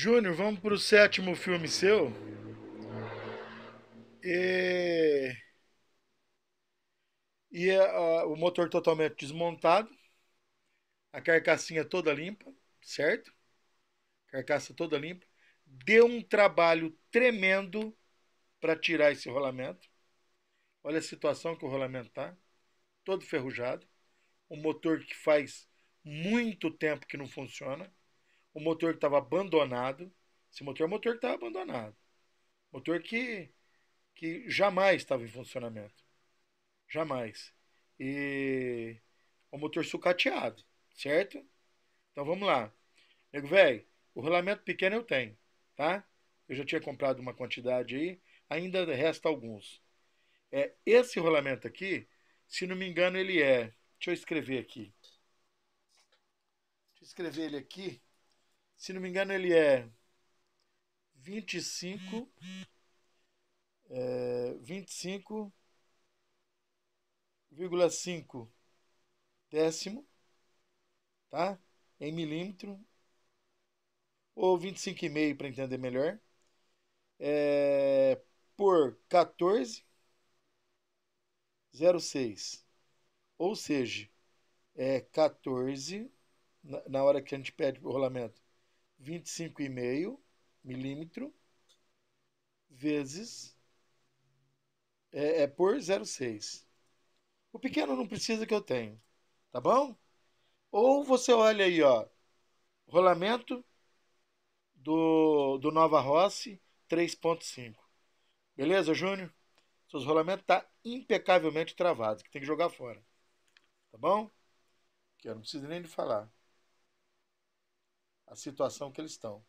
Júnior, vamos para o sétimo filme seu. E, e é, o motor totalmente desmontado, a carcassinha toda limpa, certo? Carcaça toda limpa. Deu um trabalho tremendo para tirar esse rolamento. Olha a situação que o rolamento tá, todo ferrujado, um motor que faz muito tempo que não funciona o motor que estava abandonado. Esse motor é o motor que estava abandonado. Motor que, que jamais estava em funcionamento. Jamais. E o motor sucateado, certo? Então vamos lá. Nego, velho, o rolamento pequeno eu tenho, tá? Eu já tinha comprado uma quantidade aí, ainda resta alguns. É, esse rolamento aqui, se não me engano, ele é. Deixa eu escrever aqui. Deixa eu escrever ele aqui. Se não me engano, ele é 25. É, 25,5 décimo, tá? Em milímetro. Ou 25,5 para entender melhor. É, por 14,06. Ou seja, é 14 na, na hora que a gente pede o rolamento. 25,5 milímetro vezes é, é por 0,6. O pequeno não precisa que eu tenho, tá bom? Ou você olha aí, ó, rolamento do, do Nova Rossi 3.5. Beleza, Júnior? Seus rolamentos tá impecavelmente travados, que tem que jogar fora. Tá bom? Que eu não preciso nem de falar a situação que eles estão.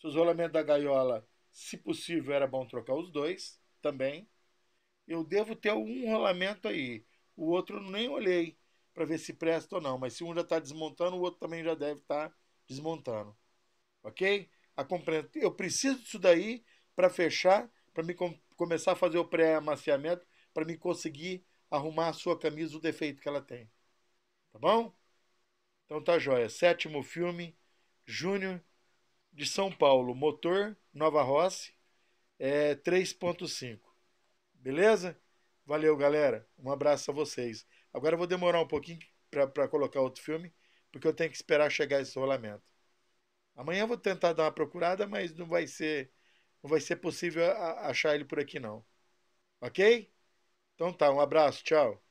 Se o isolamento da gaiola, se possível, era bom trocar os dois também. Eu devo ter um rolamento aí. O outro nem olhei para ver se presta ou não. Mas se um já está desmontando, o outro também já deve estar tá desmontando. Ok? A Eu preciso disso daí para fechar, para me com... começar a fazer o pré-amaciamento, para me conseguir arrumar a sua camisa, o defeito que ela tem. Tá bom? Então tá joia. Sétimo filme Júnior de São Paulo, motor Nova Rossi é 3.5. Beleza? Valeu, galera. Um abraço a vocês. Agora eu vou demorar um pouquinho para colocar outro filme, porque eu tenho que esperar chegar esse rolamento. Amanhã eu vou tentar dar uma procurada, mas não vai ser não vai ser possível achar ele por aqui não. OK? Então tá, um abraço, tchau.